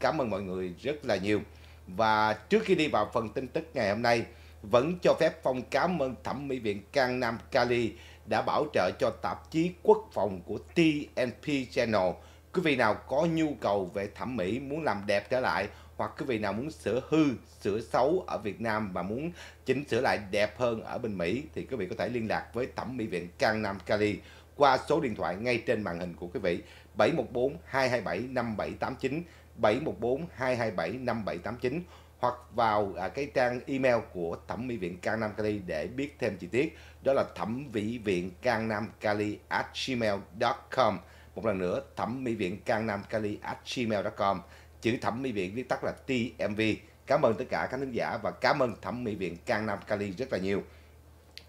cảm ơn mọi người rất là nhiều. Và trước khi đi vào phần tin tức ngày hôm nay, vẫn cho phép Phong cảm ơn Thẩm mỹ viện Can Nam Cali đã bảo trợ cho tạp chí quốc phòng của TNP Channel. Quý vị nào có nhu cầu về thẩm mỹ, muốn làm đẹp trở lại hoặc quý vị nào muốn sửa hư, sửa xấu ở Việt Nam và muốn chỉnh sửa lại đẹp hơn ở bên Mỹ thì quý vị có thể liên lạc với Thẩm mỹ viện Can Nam Cali qua số điện thoại ngay trên màn hình của quý vị 714 227 5789 714 227 5789 hoặc vào à, cái trang email của thẩm mỹ viện Cang Nam Cali để biết thêm chi tiết. Đó là thẩm mỹ viện Cang Nam Cali at gmail.com. Một lần nữa, thẩm mỹ viện Cang Nam Cali at gmail.com. Chữ thẩm mỹ viện viết tắt là TMV. Cảm ơn tất cả các khán giả và cảm ơn thẩm mỹ viện Cang Nam Cali rất là nhiều.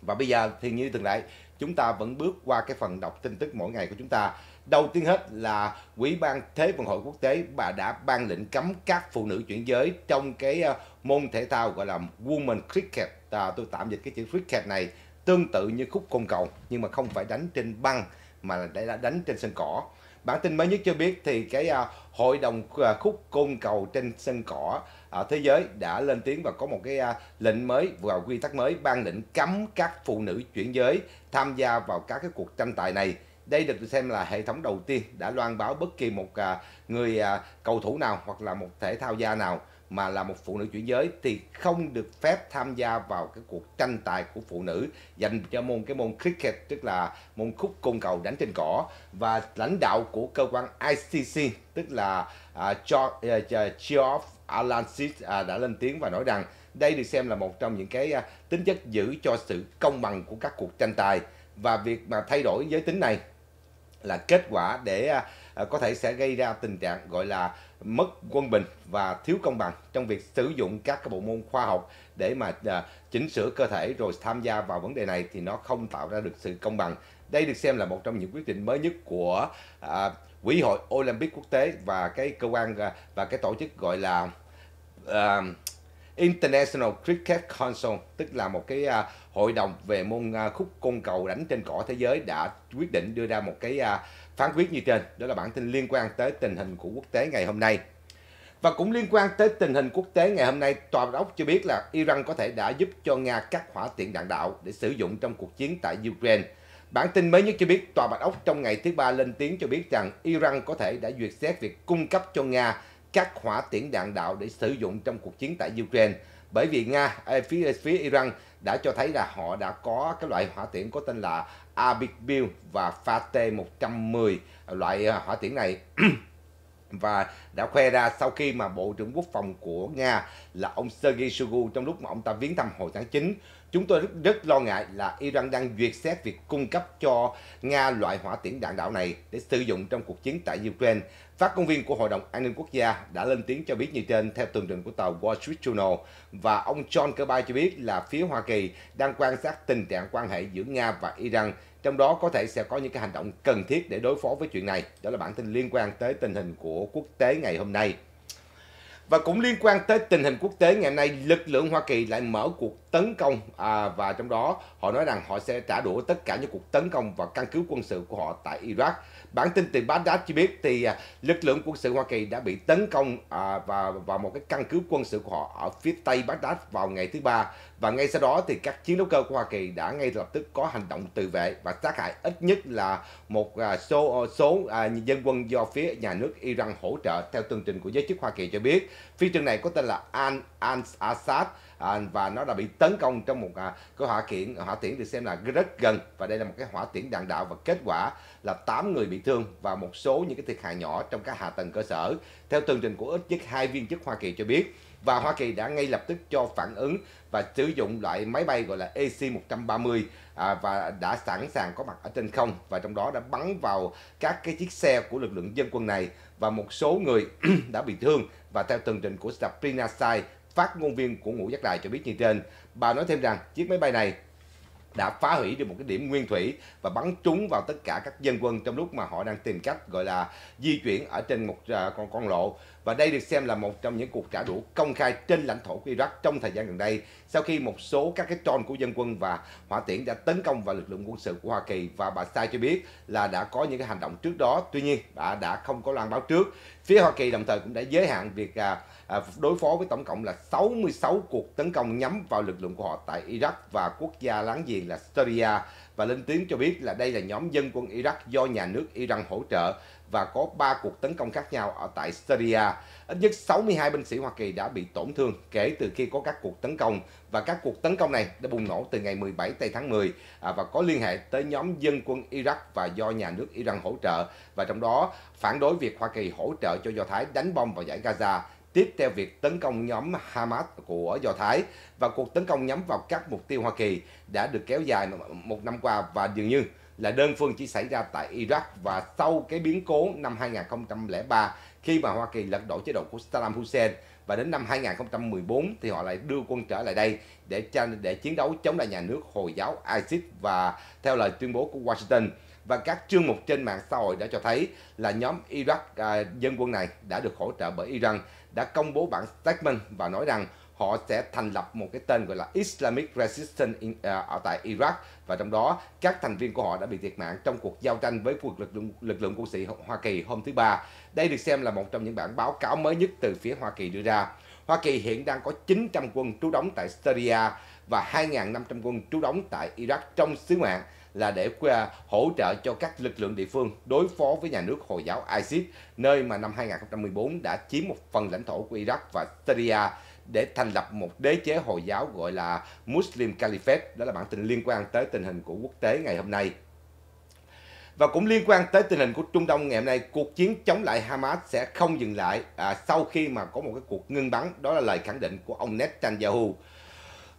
Và bây giờ thì như thường lệ, chúng ta vẫn bước qua cái phần đọc tin tức mỗi ngày của chúng ta. Đầu tiên hết là Quỹ ban Thế vận hội quốc tế bà đã ban lệnh cấm các phụ nữ chuyển giới trong cái ờ, môn thể thao gọi là women cricket. À, tôi tạm dịch cái chữ cricket này tương tự như khúc côn cầu nhưng mà không phải đánh trên băng mà đã đánh trên sân cỏ. Bản tin mới nhất cho biết thì cái ờ, hội đồng ờ, khúc côn cầu trên sân cỏ ở thế giới đã lên tiếng và có một cái lệnh mới và quy tắc mới ban lệnh cấm các phụ nữ chuyển giới tham gia vào các cái cuộc tranh tài này đây được xem là hệ thống đầu tiên đã loan báo bất kỳ một à, người à, cầu thủ nào hoặc là một thể thao gia nào mà là một phụ nữ chuyển giới thì không được phép tham gia vào cái cuộc tranh tài của phụ nữ dành cho môn cái môn cricket tức là môn khúc côn cầu đánh trên cỏ và lãnh đạo của cơ quan ICC tức là uh, George, uh, Geoff Alansis à, đã lên tiếng và nói rằng đây được xem là một trong những cái tính chất giữ cho sự công bằng của các cuộc tranh tài và việc mà thay đổi giới tính này là kết quả để à, à, có thể sẽ gây ra tình trạng gọi là mất quân bình và thiếu công bằng trong việc sử dụng các cái bộ môn khoa học để mà à, chỉnh sửa cơ thể rồi tham gia vào vấn đề này thì nó không tạo ra được sự công bằng. Đây được xem là một trong những quyết định mới nhất của à, Quỹ hội Olympic quốc tế và cái cơ quan và cái tổ chức gọi là uh, International Cricket Council tức là một cái à, hội đồng về môn à, khúc côn cầu đánh trên cỏ thế giới đã quyết định đưa ra một cái à, phán quyết như trên. Đó là bản tin liên quan tới tình hình của quốc tế ngày hôm nay. Và cũng liên quan tới tình hình quốc tế ngày hôm nay, Tòa Bạch Ốc cho biết là Iran có thể đã giúp cho Nga cắt hỏa tiện đạn đạo để sử dụng trong cuộc chiến tại Ukraine. Bản tin mới nhất cho biết Tòa Bạch Ốc trong ngày thứ Ba lên tiếng cho biết rằng Iran có thể đã duyệt xét việc cung cấp cho Nga các hỏa tiễn đạn đạo để sử dụng trong cuộc chiến tại Ukraine. Bởi vì Nga, à, phía, phía Iran đã cho thấy là họ đã có cái loại hỏa tiễn có tên là Abikbil và Fate-110, à, loại à, hỏa tiễn này. và đã khoe ra sau khi mà Bộ trưởng Quốc phòng của Nga là ông Sergei Shoigu trong lúc mà ông ta viếng thăm hồi tháng 9, chúng tôi rất, rất lo ngại là Iran đang duyệt xét việc cung cấp cho Nga loại hỏa tiễn đạn đạo này để sử dụng trong cuộc chiến tại Ukraine Phát ngôn viên của Hội đồng An ninh Quốc gia đã lên tiếng cho biết như trên theo tường trình của tàu Wall Street Journal và ông John Kirby cho biết là phía Hoa Kỳ đang quan sát tình trạng quan hệ giữa Nga và Iran, trong đó có thể sẽ có những cái hành động cần thiết để đối phó với chuyện này. Đó là bản tin liên quan tới tình hình của quốc tế ngày hôm nay. Và cũng liên quan tới tình hình quốc tế ngày nay, lực lượng Hoa Kỳ lại mở cuộc tấn công à, và trong đó họ nói rằng họ sẽ trả đũa tất cả những cuộc tấn công và căn cứ quân sự của họ tại Iraq. Bản tin từ Baghdad cho biết thì à, lực lượng quân sự Hoa Kỳ đã bị tấn công à, và vào một cái căn cứ quân sự của họ ở phía tây Baghdad vào ngày thứ ba và ngay sau đó thì các chiến đấu cơ của Hoa Kỳ đã ngay lập tức có hành động tự vệ và sát hại ít nhất là một à, số số à, dân quân do phía nhà nước Iran hỗ trợ theo tường trình của giới chức Hoa Kỳ cho biết. Phi trường này có tên là an an Assad à, và nó đã bị tấn công trong một à, cái hỏa kiện hỏa tiễn được xem là rất gần và đây là một cái hỏa tiễn đạn đạo và kết quả là 8 người bị thương và một số những cái thiệt hại nhỏ trong các hạ tầng cơ sở. Theo tường trình của ít nhất hai viên chức Hoa Kỳ cho biết, và Hoa Kỳ đã ngay lập tức cho phản ứng và sử dụng loại máy bay gọi là AC-130 à, và đã sẵn sàng có mặt ở trên không và trong đó đã bắn vào các cái chiếc xe của lực lượng dân quân này và một số người đã bị thương và theo tường trình của Sabrina Sai, phát ngôn viên của Ngũ Giác Đài cho biết như trên, bà nói thêm rằng chiếc máy bay này đã phá hủy được một cái điểm nguyên thủy và bắn trúng vào tất cả các dân quân trong lúc mà họ đang tìm cách gọi là di chuyển ở trên một à, con con lộ và đây được xem là một trong những cuộc trả đũa công khai trên lãnh thổ của Iraq trong thời gian gần đây sau khi một số các cái tròn của dân quân và hỏa tiễn đã tấn công vào lực lượng quân sự của Hoa Kỳ và bà Sai cho biết là đã có những cái hành động trước đó tuy nhiên đã đã không có loan báo trước phía Hoa Kỳ đồng thời cũng đã giới hạn việc à, À, đối phó với tổng cộng là 66 cuộc tấn công nhắm vào lực lượng của họ tại Iraq và quốc gia láng giềng là Syria và lên tiếng cho biết là đây là nhóm dân quân Iraq do nhà nước Iran hỗ trợ và có 3 cuộc tấn công khác nhau ở tại Syria. Ít nhất 62 binh sĩ Hoa Kỳ đã bị tổn thương kể từ khi có các cuộc tấn công và các cuộc tấn công này đã bùng nổ từ ngày 17 tây tháng 10 à, và có liên hệ tới nhóm dân quân Iraq và do nhà nước Iran hỗ trợ và trong đó phản đối việc Hoa Kỳ hỗ trợ cho Do Thái đánh bom vào giải Gaza tiếp theo việc tấn công nhóm Hamas của Do Thái và cuộc tấn công nhắm vào các mục tiêu Hoa Kỳ đã được kéo dài một năm qua và dường như là đơn phương chỉ xảy ra tại Iraq và sau cái biến cố năm 2003 khi mà Hoa Kỳ lật đổ chế độ của Saddam Hussein và đến năm 2014 thì họ lại đưa quân trở lại đây để để chiến đấu chống lại nhà nước Hồi giáo ISIS và theo lời tuyên bố của Washington và các chương mục trên mạng xã hội đã cho thấy là nhóm Iraq à, dân quân này đã được hỗ trợ bởi Iran đã công bố bản statement và nói rằng họ sẽ thành lập một cái tên gọi là Islamic Resistance in, uh, ở tại Iraq và trong đó các thành viên của họ đã bị thiệt mạng trong cuộc giao tranh với cuộc lực lượng lực lượng quân sự Hoa Kỳ hôm thứ ba. Đây được xem là một trong những bản báo cáo mới nhất từ phía Hoa Kỳ đưa ra. Hoa Kỳ hiện đang có 900 quân trú đóng tại Syria và 2.500 quân trú đóng tại Iraq trong sứ mạng là để à, hỗ trợ cho các lực lượng địa phương đối phó với nhà nước Hồi giáo ISIS, nơi mà năm 2014 đã chiếm một phần lãnh thổ của Iraq và Syria để thành lập một đế chế Hồi giáo gọi là Muslim Caliphate. Đó là bản tin liên quan tới tình hình của quốc tế ngày hôm nay. Và cũng liên quan tới tình hình của Trung Đông ngày hôm nay, cuộc chiến chống lại Hamas sẽ không dừng lại à, sau khi mà có một cái cuộc ngưng bắn. Đó là lời khẳng định của ông Netanyahu.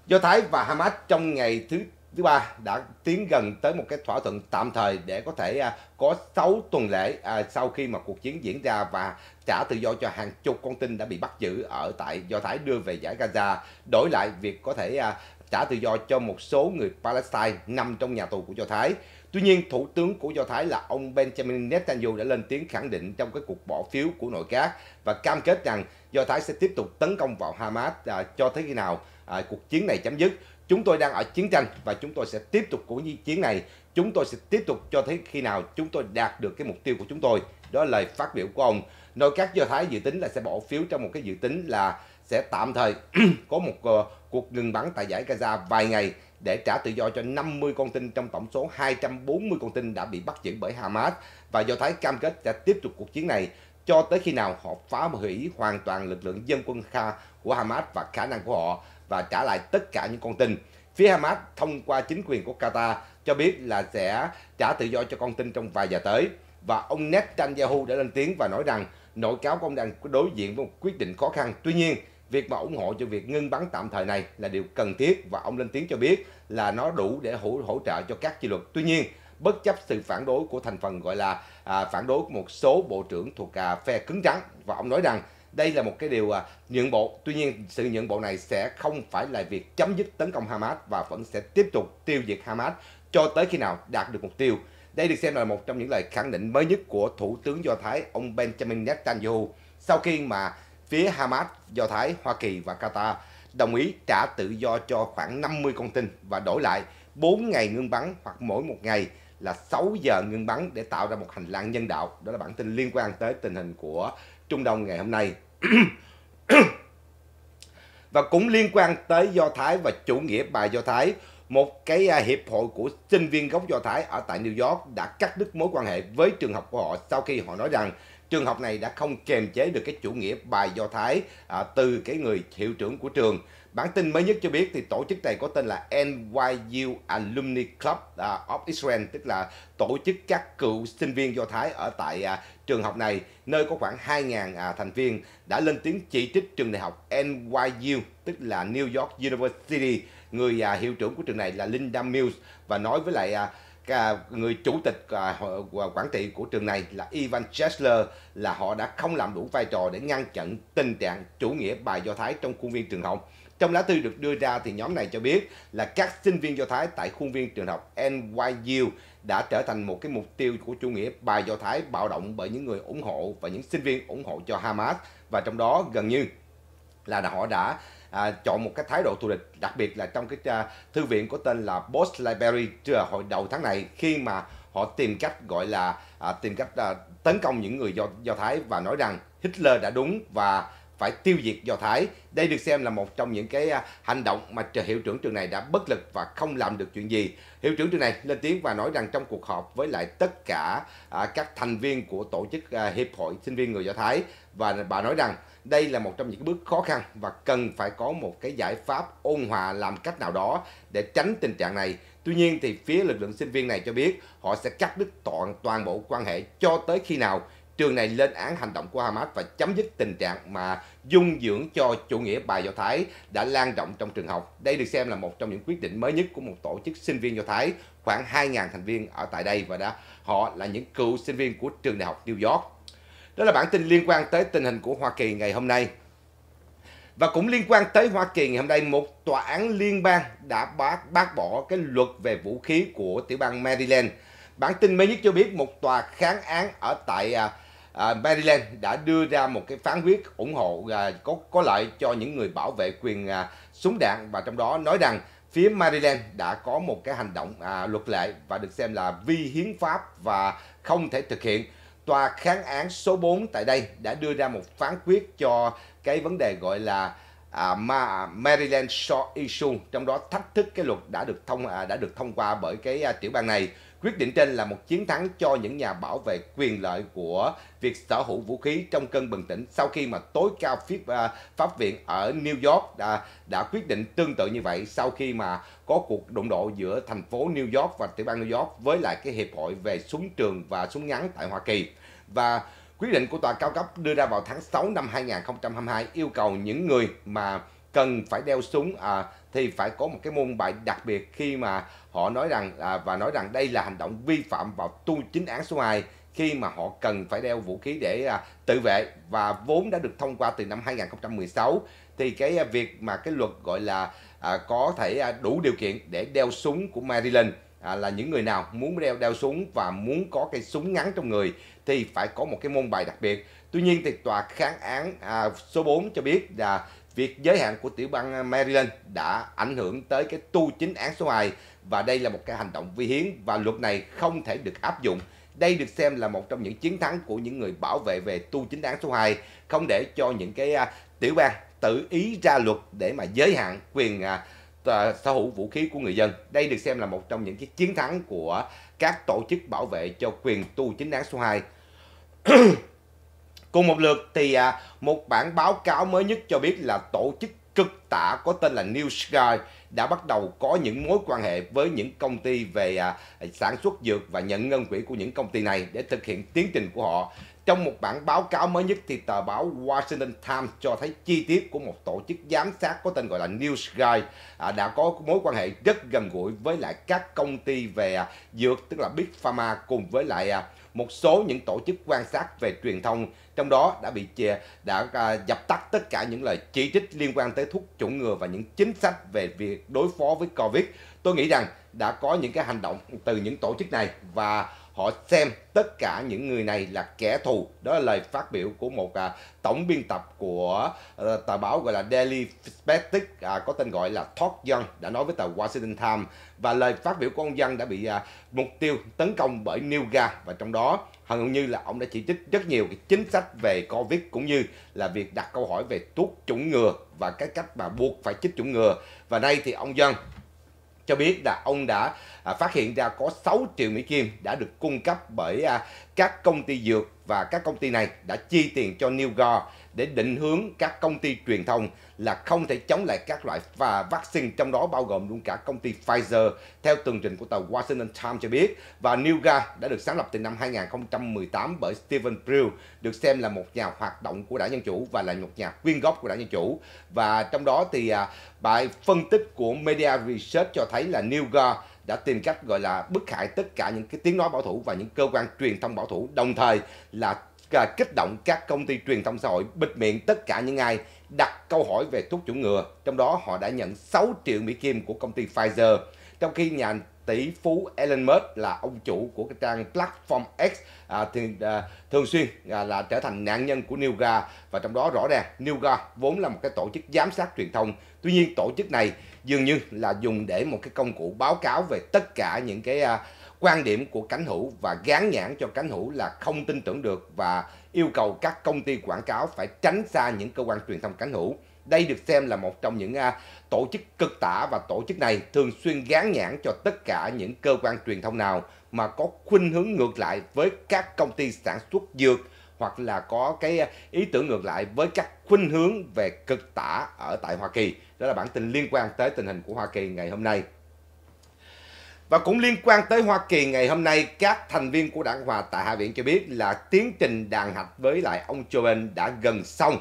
Do Thái và Hamas trong ngày thứ thứ ba đã tiến gần tới một cái thỏa thuận tạm thời để có thể à, có 6 tuần lễ à, sau khi mà cuộc chiến diễn ra và trả tự do cho hàng chục con tin đã bị bắt giữ ở tại Do Thái đưa về giải Gaza đổi lại việc có thể à, trả tự do cho một số người Palestine nằm trong nhà tù của Do Thái. Tuy nhiên, Thủ tướng của Do Thái là ông Benjamin Netanyahu đã lên tiếng khẳng định trong cái cuộc bỏ phiếu của nội các và cam kết rằng Do Thái sẽ tiếp tục tấn công vào Hamas à, cho tới khi nào à, cuộc chiến này chấm dứt chúng tôi đang ở chiến tranh và chúng tôi sẽ tiếp tục cuộc chiến này chúng tôi sẽ tiếp tục cho thấy khi nào chúng tôi đạt được cái mục tiêu của chúng tôi đó là lời phát biểu của ông nội các do thái dự tính là sẽ bỏ phiếu trong một cái dự tính là sẽ tạm thời có một ờ, cuộc ngừng bắn tại giải gaza vài ngày để trả tự do cho 50 con tin trong tổng số 240 con tin đã bị bắt giữ bởi Hamas và Do Thái cam kết sẽ tiếp tục cuộc chiến này cho tới khi nào họ phá hủy hoàn toàn lực lượng dân quân Kha của Hamas và khả năng của họ và trả lại tất cả những con tin. Phía Hamas thông qua chính quyền của Qatar cho biết là sẽ trả tự do cho con tin trong vài giờ tới. Và ông Netanyahu đã lên tiếng và nói rằng nội cáo của ông đang đối diện với một quyết định khó khăn. Tuy nhiên, việc mà ủng hộ cho việc ngưng bắn tạm thời này là điều cần thiết và ông lên tiếng cho biết là nó đủ để hỗ, hỗ trợ cho các chi luật. Tuy nhiên, bất chấp sự phản đối của thành phần gọi là à, phản đối của một số bộ trưởng thuộc à, phe cứng trắng và ông nói rằng đây là một cái điều à, nhượng bộ tuy nhiên sự nhượng bộ này sẽ không phải là việc chấm dứt tấn công Hamas và vẫn sẽ tiếp tục tiêu diệt Hamas cho tới khi nào đạt được mục tiêu đây được xem là một trong những lời khẳng định mới nhất của thủ tướng do thái ông Benjamin Netanyahu sau khi mà phía Hamas do thái Hoa Kỳ và Qatar đồng ý trả tự do cho khoảng 50 con tin và đổi lại 4 ngày ngưng bắn hoặc mỗi một ngày là 6 giờ ngưng bắn để tạo ra một hành lang nhân đạo. Đó là bản tin liên quan tới tình hình của Trung Đông ngày hôm nay. và cũng liên quan tới Do Thái và chủ nghĩa bài Do Thái, một cái à, hiệp hội của sinh viên gốc Do Thái ở tại New York đã cắt đứt mối quan hệ với trường học của họ sau khi họ nói rằng trường học này đã không kiềm chế được cái chủ nghĩa bài Do Thái à, từ cái người hiệu trưởng của trường Bản tin mới nhất cho biết thì tổ chức này có tên là NYU Alumni Club à, of Israel, tức là tổ chức các cựu sinh viên Do Thái ở tại à, trường học này, nơi có khoảng 2.000 à, thành viên đã lên tiếng chỉ trích trường đại học NYU, tức là New York University, người hiệu trưởng của trường này là Linda Mills và nói với lại người chủ tịch quản trị của trường này là Ivan Chesler là họ đã không làm đủ vai trò để ngăn chặn tình trạng chủ nghĩa bài Do Thái trong khuôn viên trường học. Trong lá thư được đưa ra thì nhóm này cho biết là các sinh viên Do Thái tại khuôn viên trường học NYU đã trở thành một cái mục tiêu của chủ nghĩa bài Do Thái bạo động bởi những người ủng hộ và những sinh viên ủng hộ cho Hamas và trong đó gần như là họ đã à, chọn một cái thái độ thù địch đặc biệt là trong cái à, thư viện có tên là Post Library hồi đầu tháng này khi mà họ tìm cách gọi là à, tìm cách à, tấn công những người do do thái và nói rằng Hitler đã đúng và phải tiêu diệt Do Thái. Đây được xem là một trong những cái à, hành động mà hiệu trưởng trường này đã bất lực và không làm được chuyện gì. Hiệu trưởng trường này lên tiếng và nói rằng trong cuộc họp với lại tất cả à, các thành viên của tổ chức à, Hiệp hội sinh viên người Do Thái và bà nói rằng đây là một trong những bước khó khăn và cần phải có một cái giải pháp ôn hòa làm cách nào đó để tránh tình trạng này. Tuy nhiên thì phía lực lượng sinh viên này cho biết họ sẽ cắt đứt toàn toàn bộ quan hệ cho tới khi nào trường này lên án hành động của Hamas và chấm dứt tình trạng mà dung dưỡng cho chủ nghĩa bài Do Thái đã lan rộng trong trường học. Đây được xem là một trong những quyết định mới nhất của một tổ chức sinh viên Do Thái khoảng 2.000 thành viên ở tại đây và đã họ là những cựu sinh viên của trường đại học New York. Đó là bản tin liên quan tới tình hình của Hoa Kỳ ngày hôm nay. Và cũng liên quan tới Hoa Kỳ ngày hôm nay, một tòa án liên bang đã bác, bác bỏ cái luật về vũ khí của tiểu bang Maryland. Bản tin mới nhất cho biết một tòa kháng án ở tại uh, À, Maryland đã đưa ra một cái phán quyết ủng hộ à, có có lợi cho những người bảo vệ quyền à, súng đạn và trong đó nói rằng phía Maryland đã có một cái hành động luật lệ và được xem là vi hiến pháp và không thể thực hiện. Tòa kháng án số 4 tại đây đã đưa ra một phán quyết cho cái vấn đề gọi là Maryland Shore Issue trong đó thách thức cái luật đã được thông đã được thông qua bởi cái tiểu bang này. Quyết định trên là một chiến thắng cho những nhà bảo vệ quyền lợi của việc sở hữu vũ khí trong cơn bừng tỉnh sau khi mà tối cao phiết, uh, à, pháp viện ở New York đã, đã quyết định tương tự như vậy sau khi mà có cuộc đụng độ giữa thành phố New York và tiểu bang New York với lại cái hiệp hội về súng trường và súng ngắn tại Hoa Kỳ. Và quyết định của tòa cao cấp đưa ra vào tháng 6 năm 2022 yêu cầu những người mà cần phải đeo súng à, thì phải có một cái môn bài đặc biệt khi mà họ nói rằng à, và nói rằng đây là hành động vi phạm vào tu chính án số 2 khi mà họ cần phải đeo vũ khí để à, tự vệ và vốn đã được thông qua từ năm 2016 thì cái à, việc mà cái luật gọi là à, có thể à, đủ điều kiện để đeo súng của Maryland à, là những người nào muốn đeo đeo súng và muốn có cái súng ngắn trong người thì phải có một cái môn bài đặc biệt. Tuy nhiên thì tòa kháng án à, số 4 cho biết là Việc giới hạn của tiểu bang Maryland đã ảnh hưởng tới cái tu chính án số 2 và đây là một cái hành động vi hiến và luật này không thể được áp dụng. Đây được xem là một trong những chiến thắng của những người bảo vệ về tu chính án số 2, không để cho những cái à, tiểu bang tự ý ra luật để mà giới hạn quyền à, sở hữu vũ khí của người dân. Đây được xem là một trong những cái chiến thắng của các tổ chức bảo vệ cho quyền tu chính án số 2. Cùng một lượt thì à, một bản báo cáo mới nhất cho biết là tổ chức cực tả có tên là New Sky đã bắt đầu có những mối quan hệ với những công ty về à, sản xuất dược và nhận ngân quỹ của những công ty này để thực hiện tiến trình của họ. Trong một bản báo cáo mới nhất thì tờ báo Washington Times cho thấy chi tiết của một tổ chức giám sát có tên gọi là New Sky à, đã có mối quan hệ rất gần gũi với lại các công ty về dược tức là Big Pharma cùng với lại một số những tổ chức quan sát về truyền thông trong đó đã bị chè đã à, dập tắt tất cả những lời chỉ trích liên quan tới thuốc chủng ngừa và những chính sách về việc đối phó với covid tôi nghĩ rằng đã có những cái hành động từ những tổ chức này và họ xem tất cả những người này là kẻ thù đó là lời phát biểu của một à, tổng biên tập của à, tờ báo gọi là Daily Spectic à, có tên gọi là Todd Young đã nói với tờ Washington Times và lời phát biểu của ông Young đã bị à, mục tiêu tấn công bởi Newga và trong đó hầu như là ông đã chỉ trích rất nhiều cái chính sách về Covid cũng như là việc đặt câu hỏi về thuốc chủng ngừa và cái cách mà buộc phải chích chủng ngừa và nay thì ông Young cho biết là ông đã À, phát hiện ra có 6 triệu Mỹ Kim đã được cung cấp bởi à, các công ty dược và các công ty này đã chi tiền cho New Gore để định hướng các công ty truyền thông là không thể chống lại các loại và vaccine trong đó bao gồm luôn cả công ty Pfizer theo tường trình của tờ Washington Times cho biết và Newga đã được sáng lập từ năm 2018 bởi Stephen Brill được xem là một nhà hoạt động của đảng Dân Chủ và là một nhà quyên góp của đảng Dân Chủ và trong đó thì à, bài phân tích của Media Research cho thấy là Newga đã tìm cách gọi là bức hại tất cả những cái tiếng nói bảo thủ và những cơ quan truyền thông bảo thủ đồng thời là à, kích động các công ty truyền thông xã hội bịt miệng tất cả những ai đặt câu hỏi về thuốc chủ ngừa trong đó họ đã nhận 6 triệu mỹ kim của công ty Pfizer trong khi nhà tỷ phú Elon Musk là ông chủ của cái trang Platform X à, thì, à, thường xuyên à, là trở thành nạn nhân của Newga và trong đó rõ ràng Newga vốn là một cái tổ chức giám sát truyền thông tuy nhiên tổ chức này dường như là dùng để một cái công cụ báo cáo về tất cả những cái uh, quan điểm của cánh hữu và gán nhãn cho cánh hữu là không tin tưởng được và yêu cầu các công ty quảng cáo phải tránh xa những cơ quan truyền thông cánh hữu. Đây được xem là một trong những uh, tổ chức cực tả và tổ chức này thường xuyên gán nhãn cho tất cả những cơ quan truyền thông nào mà có khuynh hướng ngược lại với các công ty sản xuất dược hoặc là có cái à, ý tưởng ngược lại với các khuynh hướng về cực tả ở tại Hoa Kỳ. Đó là bản tin liên quan tới tình hình của Hoa Kỳ ngày hôm nay. Và cũng liên quan tới Hoa Kỳ ngày hôm nay, các thành viên của đảng Hòa tại Hạ viện cho biết là tiến trình đàn hạch với lại ông Joe Biden đã gần xong.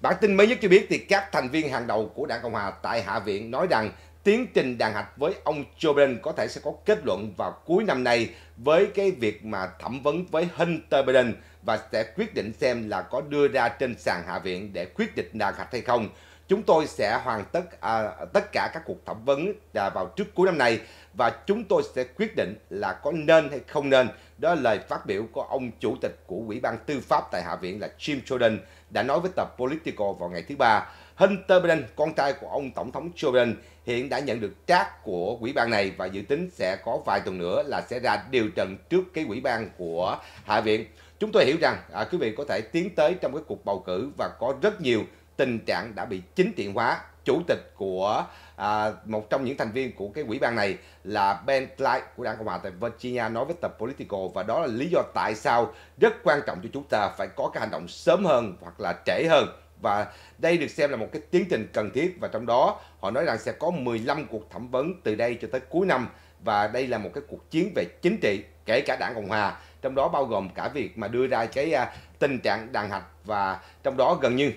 Bản tin mới nhất cho biết thì các thành viên hàng đầu của đảng Cộng Hòa tại Hạ viện nói rằng tiến trình đàn hạch với ông Joe Biden có thể sẽ có kết luận vào cuối năm nay với cái việc mà thẩm vấn với Hunter Biden và sẽ quyết định xem là có đưa ra trên sàn Hạ viện để quyết định là gạch hay không. Chúng tôi sẽ hoàn tất à, tất cả các cuộc thẩm vấn à, vào trước cuối năm này và chúng tôi sẽ quyết định là có nên hay không nên. Đó là lời phát biểu của ông chủ tịch của Ủy ban Tư pháp tại Hạ viện là Jim Jordan đã nói với tờ Politico vào ngày thứ ba. Hunter Biden, con trai của ông Tổng thống Joe Biden, hiện đã nhận được trác của quỹ ban này và dự tính sẽ có vài tuần nữa là sẽ ra điều trần trước cái quỹ ban của Hạ viện. Chúng tôi hiểu rằng à, quý vị có thể tiến tới trong cái cuộc bầu cử và có rất nhiều tình trạng đã bị chính tiện hóa. Chủ tịch của à, một trong những thành viên của cái quỹ ban này là Ben Clyde của đảng Cộng hòa tại Virginia nói với tờ Politico và đó là lý do tại sao rất quan trọng cho chúng ta phải có cái hành động sớm hơn hoặc là trễ hơn và đây được xem là một cái tiến trình cần thiết và trong đó họ nói rằng sẽ có 15 cuộc thẩm vấn từ đây cho tới cuối năm và đây là một cái cuộc chiến về chính trị kể cả đảng Cộng hòa trong đó bao gồm cả việc mà đưa ra cái à, tình trạng đàn hạch và trong đó gần như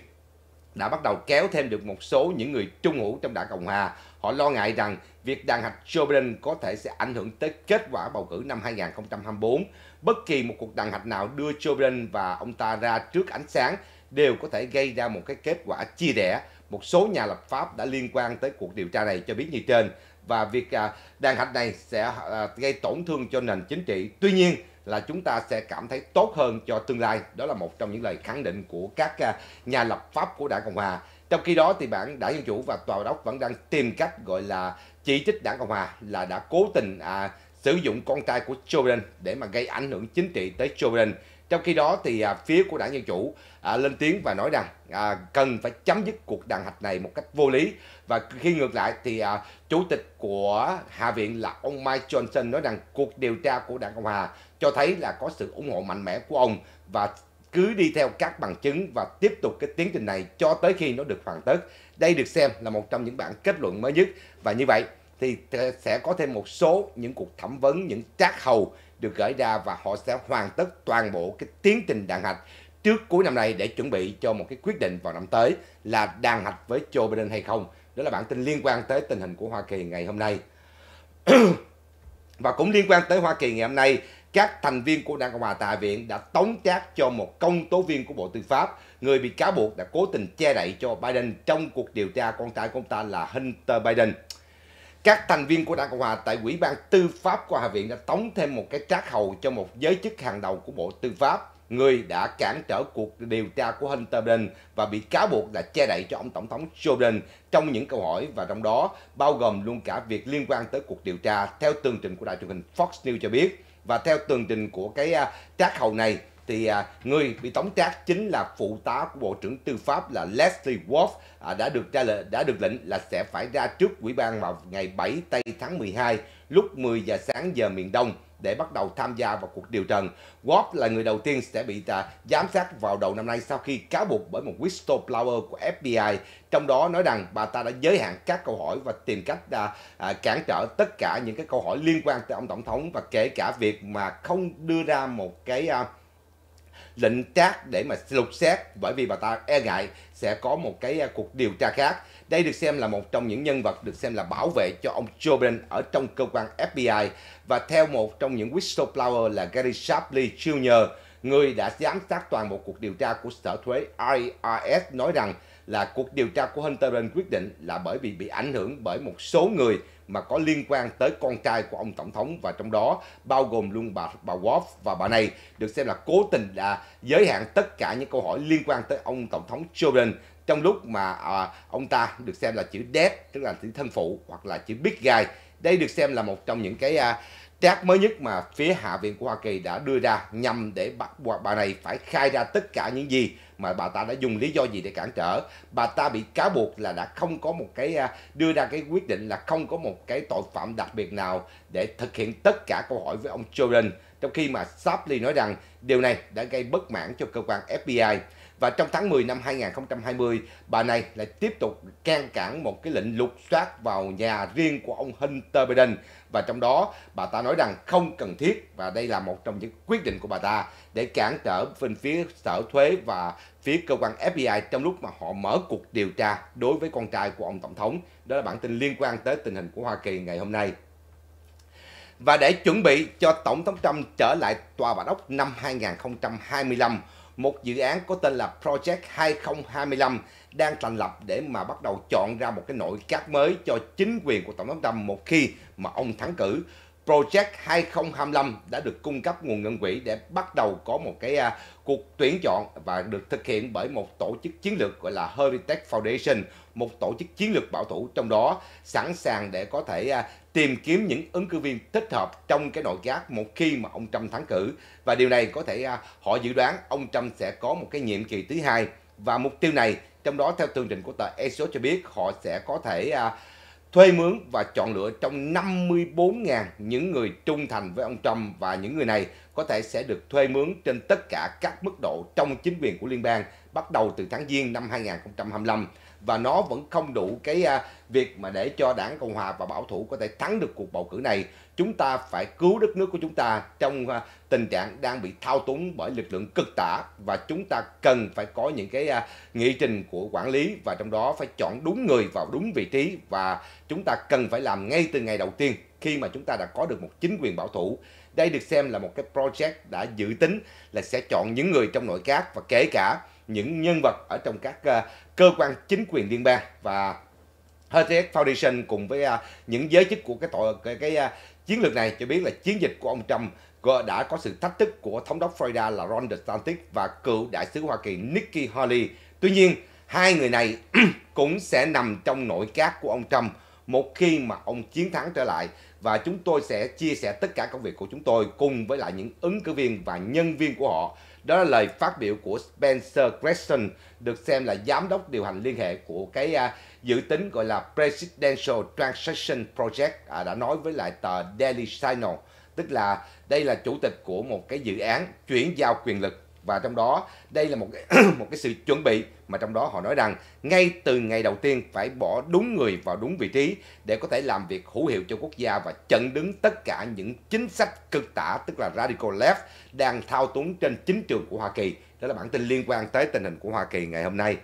đã bắt đầu kéo thêm được một số những người trung hữu trong đảng Cộng Hòa. Họ lo ngại rằng việc đàn hạch Joe Biden có thể sẽ ảnh hưởng tới kết quả bầu cử năm 2024. Bất kỳ một cuộc đàn hạch nào đưa Joe Biden và ông ta ra trước ánh sáng đều có thể gây ra một cái kết quả chia rẽ. Một số nhà lập pháp đã liên quan tới cuộc điều tra này cho biết như trên và việc à, đàn hạch này sẽ à, gây tổn thương cho nền chính trị. Tuy nhiên, là chúng ta sẽ cảm thấy tốt hơn cho tương lai. Đó là một trong những lời khẳng định của các à, nhà lập pháp của Đảng Cộng Hòa. Trong khi đó thì bản Đảng Dân Chủ và Tòa Đốc vẫn đang tìm cách gọi là chỉ trích Đảng Cộng Hòa là đã cố tình à, sử dụng con trai của Joe Biden để mà gây ảnh hưởng chính trị tới Joe Biden. Trong khi đó thì à, phía của đảng Dân Chủ à, lên tiếng và nói rằng à, cần phải chấm dứt cuộc đàn hạch này một cách vô lý. Và khi ngược lại thì à, Chủ tịch của Hạ viện là ông Mike Johnson nói rằng cuộc điều tra của đảng Cộng Hòa cho thấy là có sự ủng hộ mạnh mẽ của ông và cứ đi theo các bằng chứng và tiếp tục cái tiến trình này cho tới khi nó được hoàn tất. Đây được xem là một trong những bản kết luận mới nhất và như vậy thì sẽ có thêm một số những cuộc thẩm vấn, những trác hầu được gửi ra và họ sẽ hoàn tất toàn bộ cái tiến trình đàn hạch trước cuối năm nay để chuẩn bị cho một cái quyết định vào năm tới là đàn hạch với Joe Biden hay không. Đó là bản tin liên quan tới tình hình của Hoa Kỳ ngày hôm nay. và cũng liên quan tới Hoa Kỳ ngày hôm nay các thành viên của Đảng Cộng hòa tại viện đã tống chát cho một công tố viên của Bộ Tư pháp, người bị cáo buộc đã cố tình che đậy cho Biden trong cuộc điều tra con trai của ông ta là Hunter Biden. Các thành viên của Đảng Cộng hòa tại Ủy ban Tư pháp của Hạ viện đã tống thêm một cái trác hầu cho một giới chức hàng đầu của Bộ Tư pháp, người đã cản trở cuộc điều tra của Hunter Biden và bị cáo buộc đã che đậy cho ông Tổng thống Joe Biden trong những câu hỏi và trong đó bao gồm luôn cả việc liên quan tới cuộc điều tra theo tường trình của đài truyền hình Fox News cho biết và theo tường trình của cái à, trác hầu này thì à, người bị tống tác chính là phụ tá của bộ trưởng tư pháp là Leslie Wolf à, đã được ra lệnh đã được lệnh là sẽ phải ra trước ủy ban vào ngày 7 tây tháng 12 lúc 10 giờ sáng giờ miền Đông để bắt đầu tham gia vào cuộc điều trần. Wolf là người đầu tiên sẽ bị à, giám sát vào đầu năm nay sau khi cáo buộc bởi một whistleblower của FBI, trong đó nói rằng bà ta đã giới hạn các câu hỏi và tìm cách à, à, cản trở tất cả những cái câu hỏi liên quan tới ông tổng thống và kể cả việc mà không đưa ra một cái à, lệnh trác để mà lục xét bởi vì bà ta e ngại sẽ có một cái à, cuộc điều tra khác. Đây được xem là một trong những nhân vật được xem là bảo vệ cho ông Joe Biden ở trong cơ quan FBI và theo một trong những whistleblower là Gary Shapley Jr., người đã giám sát toàn bộ cuộc điều tra của sở thuế IRS nói rằng là cuộc điều tra của Hunter Biden quyết định là bởi vì bị ảnh hưởng bởi một số người mà có liên quan tới con trai của ông tổng thống và trong đó bao gồm luôn bà bà Wolf và bà này được xem là cố tình là giới hạn tất cả những câu hỏi liên quan tới ông tổng thống Joe Biden trong lúc mà à, ông ta được xem là chữ dead tức là chữ thân phụ hoặc là chữ big guy đây được xem là một trong những cái à, Tác mới nhất mà phía Hạ viện của Hoa Kỳ đã đưa ra nhằm để bắt bà này phải khai ra tất cả những gì mà bà ta đã dùng lý do gì để cản trở. Bà ta bị cáo buộc là đã không có một cái à, đưa ra cái quyết định là không có một cái tội phạm đặc biệt nào để thực hiện tất cả câu hỏi với ông Jordan. Trong khi mà Shapley nói rằng điều này đã gây bất mãn cho cơ quan FBI. Và trong tháng 10 năm 2020, bà này lại tiếp tục can cản một cái lệnh lục soát vào nhà riêng của ông Hunter Biden. Và trong đó, bà ta nói rằng không cần thiết và đây là một trong những quyết định của bà ta để cản trở bên phía sở thuế và phía cơ quan FBI trong lúc mà họ mở cuộc điều tra đối với con trai của ông Tổng thống. Đó là bản tin liên quan tới tình hình của Hoa Kỳ ngày hôm nay. Và để chuẩn bị cho Tổng thống Trump trở lại tòa Bạch Ốc năm 2025, một dự án có tên là Project 2025 đang thành lập để mà bắt đầu chọn ra một cái nội các mới cho chính quyền của Tổng thống Trump một khi mà ông thắng cử. Project 2025 đã được cung cấp nguồn ngân quỹ để bắt đầu có một cái uh, cuộc tuyển chọn và được thực hiện bởi một tổ chức chiến lược gọi là Heritage Foundation, một tổ chức chiến lược bảo thủ trong đó sẵn sàng để có thể uh, tìm kiếm những ứng cử viên thích hợp trong cái nội các một khi mà ông Trump thắng cử và điều này có thể à, họ dự đoán ông Trump sẽ có một cái nhiệm kỳ thứ hai và mục tiêu này trong đó theo tường trình của tờ Axios cho biết họ sẽ có thể à, thuê mướn và chọn lựa trong 54.000 những người trung thành với ông Trump và những người này có thể sẽ được thuê mướn trên tất cả các mức độ trong chính quyền của liên bang bắt đầu từ tháng Giêng năm 2025 và nó vẫn không đủ cái à, việc mà để cho đảng Cộng Hòa và bảo thủ có thể thắng được cuộc bầu cử này. Chúng ta phải cứu đất nước của chúng ta trong à, tình trạng đang bị thao túng bởi lực lượng cực tả và chúng ta cần phải có những cái à, nghị trình của quản lý và trong đó phải chọn đúng người vào đúng vị trí và chúng ta cần phải làm ngay từ ngày đầu tiên khi mà chúng ta đã có được một chính quyền bảo thủ. Đây được xem là một cái project đã dự tính là sẽ chọn những người trong nội các và kể cả những nhân vật ở trong các ờ, cơ quan chính quyền liên bang và Heritage Foundation cùng với ờ, những giới chức của cái tội cái, cái ờ, chiến lược này cho biết là chiến dịch của ông Trump đã có sự thách thức của thống đốc Florida là Ron DeSantis và cựu đại sứ Hoa Kỳ Nikki Haley. Tuy nhiên, hai người này cũng sẽ nằm trong nội các của ông Trump một khi mà ông chiến thắng trở lại và chúng tôi sẽ chia sẻ tất cả công việc của chúng tôi cùng với lại những ứng cử viên và nhân viên của họ đó là lời phát biểu của Spencer Gresson, được xem là giám đốc điều hành liên hệ của cái à, dự tính gọi là Presidential Transaction Project à, đã nói với lại tờ Daily Signal, tức là đây là chủ tịch của một cái dự án chuyển giao quyền lực và trong đó đây là một cái, một cái sự chuẩn bị mà trong đó họ nói rằng ngay từ ngày đầu tiên phải bỏ đúng người vào đúng vị trí để có thể làm việc hữu hiệu cho quốc gia và chặn đứng tất cả những chính sách cực tả tức là radical left đang thao túng trên chính trường của Hoa Kỳ. Đó là bản tin liên quan tới tình hình của Hoa Kỳ ngày hôm nay.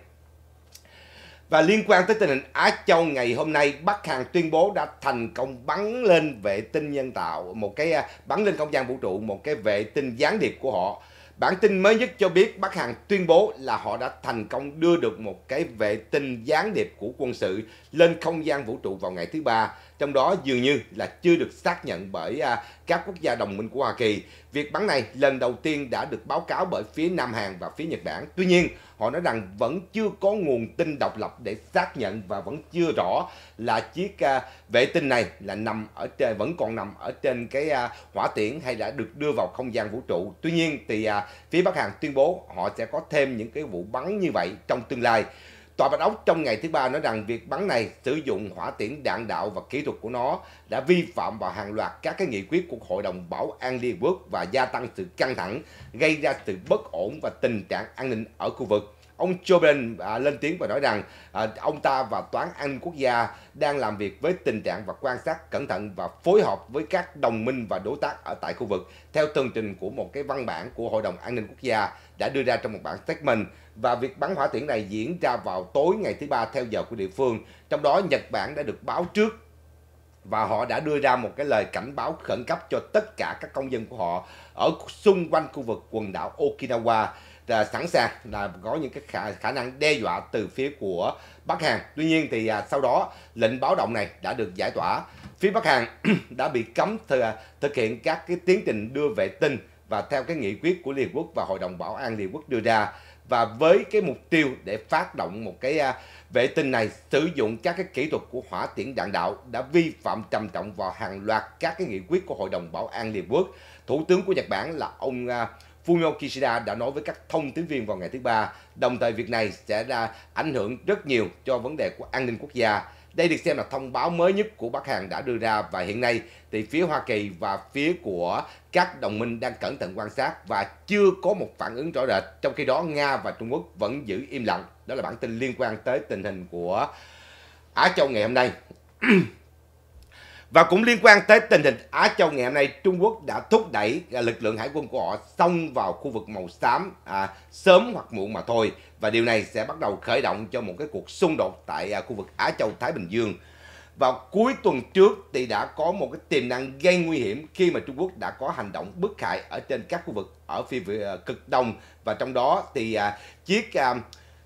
Và liên quan tới tình hình Á Châu ngày hôm nay, Bắc Hàn tuyên bố đã thành công bắn lên vệ tinh nhân tạo, một cái à, bắn lên không gian vũ trụ, một cái vệ tinh gián điệp của họ Bản tin mới nhất cho biết Bắc Hàn tuyên bố là họ đã thành công đưa được một cái vệ tinh gián điệp của quân sự lên không gian vũ trụ vào ngày thứ ba trong đó dường như là chưa được xác nhận bởi à, các quốc gia đồng minh của Hoa Kỳ. Việc bắn này lần đầu tiên đã được báo cáo bởi phía Nam Hàn và phía Nhật Bản. Tuy nhiên, họ nói rằng vẫn chưa có nguồn tin độc lập để xác nhận và vẫn chưa rõ là chiếc à, vệ tinh này là nằm ở trên vẫn còn nằm ở trên cái à, hỏa tiễn hay đã được đưa vào không gian vũ trụ. Tuy nhiên thì phía Bắc Hàn tuyên bố họ sẽ có thêm những cái vụ bắn như vậy trong tương lai. Tòa Bạch Ốc trong ngày thứ ba nói rằng việc bắn này sử dụng hỏa tiễn đạn đạo và kỹ thuật của nó đã vi phạm vào hàng loạt các cái nghị quyết của Hội đồng Bảo an Liên Quốc và gia tăng sự căng thẳng, gây ra sự bất ổn và tình trạng an ninh ở khu vực. Ông Joe Biden à, lên tiếng và nói rằng à, ông ta và Toán an Quốc gia đang làm việc với tình trạng và quan sát cẩn thận và phối hợp với các đồng minh và đối tác ở tại khu vực theo tường trình của một cái văn bản của Hội đồng An ninh Quốc gia đã đưa ra trong một bản statement và việc bắn hỏa tiễn này diễn ra vào tối ngày thứ ba theo giờ của địa phương. Trong đó Nhật Bản đã được báo trước và họ đã đưa ra một cái lời cảnh báo khẩn cấp cho tất cả các công dân của họ ở xung quanh khu vực quần đảo Okinawa là sẵn sàng là có những cái khả, khả năng đe dọa từ phía của Bắc Hàn. Tuy nhiên thì à, sau đó lệnh báo động này đã được giải tỏa. Phía Bắc Hàn đã bị cấm th à, thực hiện các cái tiến trình đưa vệ tinh và theo cái nghị quyết của Liên Quốc và Hội đồng Bảo an Liên Quốc đưa ra và với cái mục tiêu để phát động một cái à, vệ tinh này sử dụng các cái kỹ thuật của hỏa tiễn đạn đạo đã vi phạm trầm trọng vào hàng loạt các cái nghị quyết của Hội đồng Bảo an Liên Quốc. Thủ tướng của Nhật Bản là ông à, Fumio Kishida đã nói với các thông tín viên vào ngày thứ ba, đồng thời việc này sẽ ra ảnh hưởng rất nhiều cho vấn đề của an ninh quốc gia. Đây được xem là thông báo mới nhất của Bắc Hàn đã đưa ra và hiện nay thì phía Hoa Kỳ và phía của các đồng minh đang cẩn thận quan sát và chưa có một phản ứng rõ rệt. Trong khi đó Nga và Trung Quốc vẫn giữ im lặng. Đó là bản tin liên quan tới tình hình của Á Châu ngày hôm nay. Và cũng liên quan tới tình hình Á Châu ngày hôm nay, Trung Quốc đã thúc đẩy à, lực lượng hải quân của họ xông vào khu vực màu xám à, sớm hoặc muộn mà thôi. Và điều này sẽ bắt đầu khởi động cho một cái cuộc xung đột tại à, khu vực Á Châu Thái Bình Dương. Vào cuối tuần trước thì đã có một cái tiềm năng gây nguy hiểm khi mà Trung Quốc đã có hành động bức hại ở trên các khu vực ở phía à, cực đông và trong đó thì à, chiếc à,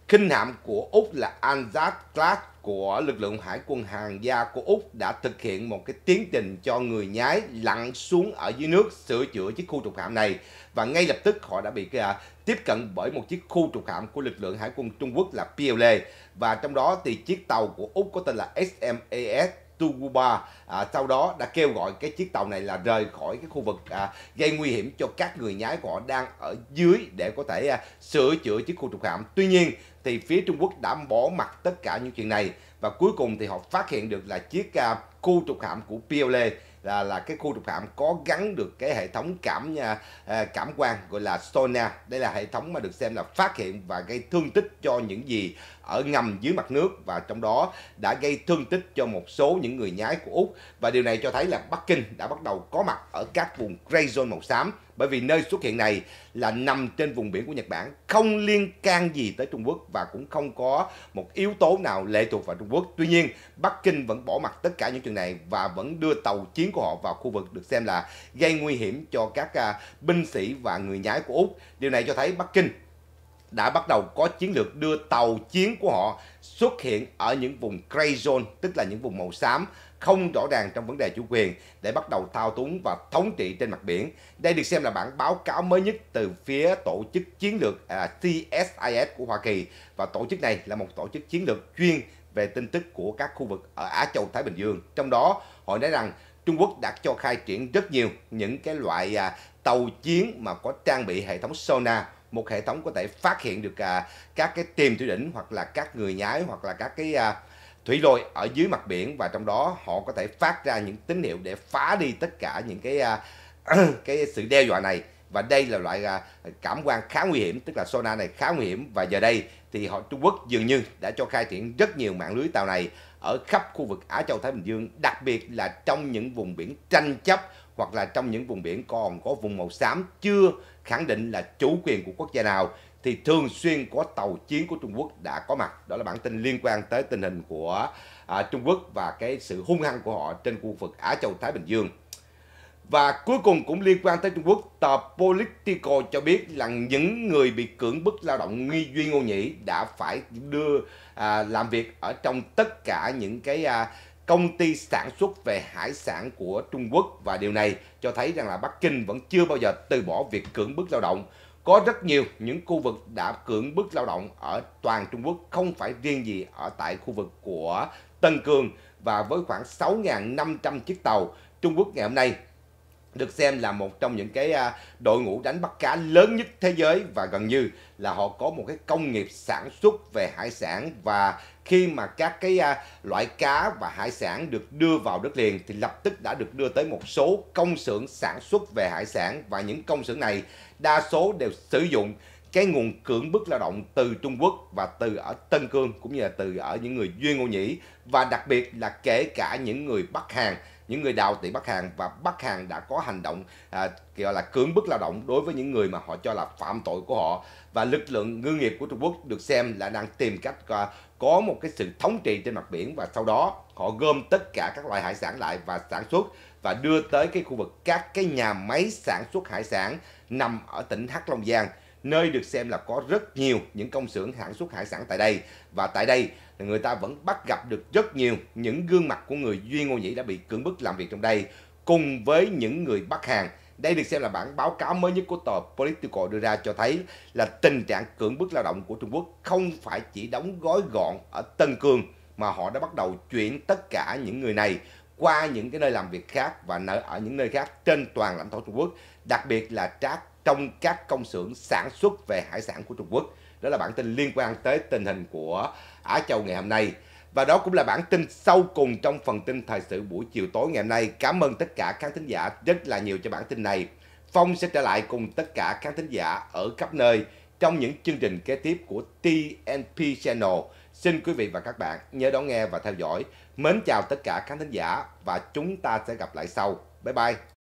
khinh hạm của Úc là Anzac Class của lực lượng hải quân hàng gia của Úc đã thực hiện một cái tiến trình cho người nhái lặn xuống ở dưới nước sửa chữa chiếc khu trục hạm này và ngay lập tức họ đã bị uh, tiếp cận bởi một chiếc khu trục hạm của lực lượng hải quân Trung Quốc là PLA e. và trong đó thì chiếc tàu của Úc có tên là SMAS e Tuguba à, sau đó đã kêu gọi cái chiếc tàu này là rời khỏi cái khu vực à, gây nguy hiểm cho các người nhái của họ đang ở dưới để có thể à, sửa chữa chiếc khu trục hạm. Tuy nhiên thì phía Trung Quốc đã bỏ mặt tất cả những chuyện này và cuối cùng thì họ phát hiện được là chiếc uh, khu trục hạm của PLA e là là cái khu trục hạm có gắn được cái hệ thống cảm nha uh, cảm quan gọi là sonar đây là hệ thống mà được xem là phát hiện và gây thương tích cho những gì ở ngầm dưới mặt nước và trong đó đã gây thương tích cho một số những người nhái của Úc và điều này cho thấy là Bắc Kinh đã bắt đầu có mặt ở các vùng gray zone màu xám bởi vì nơi xuất hiện này là nằm trên vùng biển của Nhật Bản không liên can gì tới Trung Quốc và cũng không có một yếu tố nào lệ thuộc vào Trung Quốc. Tuy nhiên, Bắc Kinh vẫn bỏ mặt tất cả những chuyện này và vẫn đưa tàu chiến của họ vào khu vực được xem là gây nguy hiểm cho các à, binh sĩ và người nhái của Úc. Điều này cho thấy Bắc Kinh đã bắt đầu có chiến lược đưa tàu chiến của họ xuất hiện ở những vùng gray zone, tức là những vùng màu xám, không rõ ràng trong vấn đề chủ quyền để bắt đầu thao túng và thống trị trên mặt biển. Đây được xem là bản báo cáo mới nhất từ phía tổ chức chiến lược à, CSIS của Hoa Kỳ và tổ chức này là một tổ chức chiến lược chuyên về tin tức của các khu vực ở Á Châu Thái Bình Dương. Trong đó, họ nói rằng Trung Quốc đã cho khai triển rất nhiều những cái loại à, tàu chiến mà có trang bị hệ thống sonar một hệ thống có thể phát hiện được à, các cái tiềm thủy đỉnh hoặc là các người nhái hoặc là các cái à, thủy lôi ở dưới mặt biển và trong đó họ có thể phát ra những tín hiệu để phá đi tất cả những cái à, cái sự đe dọa này và đây là loại à, cảm quan khá nguy hiểm tức là sonar này khá nguy hiểm và giờ đây thì họ Trung Quốc dường như đã cho khai triển rất nhiều mạng lưới tàu này ở khắp khu vực Á Châu Thái Bình Dương đặc biệt là trong những vùng biển tranh chấp hoặc là trong những vùng biển còn có vùng màu xám chưa khẳng định là chủ quyền của quốc gia nào thì thường xuyên có tàu chiến của Trung Quốc đã có mặt. Đó là bản tin liên quan tới tình hình của à, Trung Quốc và cái sự hung hăng của họ trên khu vực Á Châu Thái Bình Dương. Và cuối cùng cũng liên quan tới Trung Quốc, tờ Politico cho biết là những người bị cưỡng bức lao động nghi duy ngô nhĩ đã phải đưa à, làm việc ở trong tất cả những cái à, công ty sản xuất về hải sản của Trung Quốc và điều này cho thấy rằng là Bắc Kinh vẫn chưa bao giờ từ bỏ việc cưỡng bức lao động. Có rất nhiều những khu vực đã cưỡng bức lao động ở toàn Trung Quốc, không phải riêng gì ở tại khu vực của Tân Cương và với khoảng 6.500 chiếc tàu, Trung Quốc ngày hôm nay được xem là một trong những cái à, đội ngũ đánh bắt cá lớn nhất thế giới và gần như là họ có một cái công nghiệp sản xuất về hải sản và khi mà các cái à, loại cá và hải sản được đưa vào đất liền thì lập tức đã được đưa tới một số công xưởng sản xuất về hải sản và những công xưởng này đa số đều sử dụng cái nguồn cưỡng bức lao động từ Trung Quốc và từ ở Tân Cương cũng như là từ ở những người Duyên Ngô Nhĩ và đặc biệt là kể cả những người Bắc Hàn những người đào tỷ bắt hàng và bắt hàng đã có hành động à, gọi là cưỡng bức lao động đối với những người mà họ cho là phạm tội của họ và lực lượng ngư nghiệp của Trung Quốc được xem là đang tìm cách à, có một cái sự thống trị trên mặt biển và sau đó họ gom tất cả các loại hải sản lại và sản xuất và đưa tới cái khu vực các cái nhà máy sản xuất hải sản nằm ở tỉnh Hắc Long Giang nơi được xem là có rất nhiều những công xưởng sản xuất hải sản tại đây. Và tại đây, người ta vẫn bắt gặp được rất nhiều những gương mặt của người Duy Ngô Nhĩ đã bị cưỡng bức làm việc trong đây, cùng với những người bắt hàng Đây được xem là bản báo cáo mới nhất của tờ Politico đưa ra cho thấy là tình trạng cưỡng bức lao động của Trung Quốc không phải chỉ đóng gói gọn ở Tân Cương mà họ đã bắt đầu chuyển tất cả những người này qua những cái nơi làm việc khác và ở những nơi khác trên toàn lãnh thổ Trung Quốc, đặc biệt là trát trong các công xưởng sản xuất về hải sản của Trung Quốc. Đó là bản tin liên quan tới tình hình của Á Châu ngày hôm nay. Và đó cũng là bản tin sau cùng trong phần tin thời sự buổi chiều tối ngày hôm nay. Cảm ơn tất cả khán thính giả rất là nhiều cho bản tin này. Phong sẽ trở lại cùng tất cả khán thính giả ở khắp nơi trong những chương trình kế tiếp của TNP Channel. Xin quý vị và các bạn nhớ đón nghe và theo dõi. Mến chào tất cả khán thính giả và chúng ta sẽ gặp lại sau. Bye bye!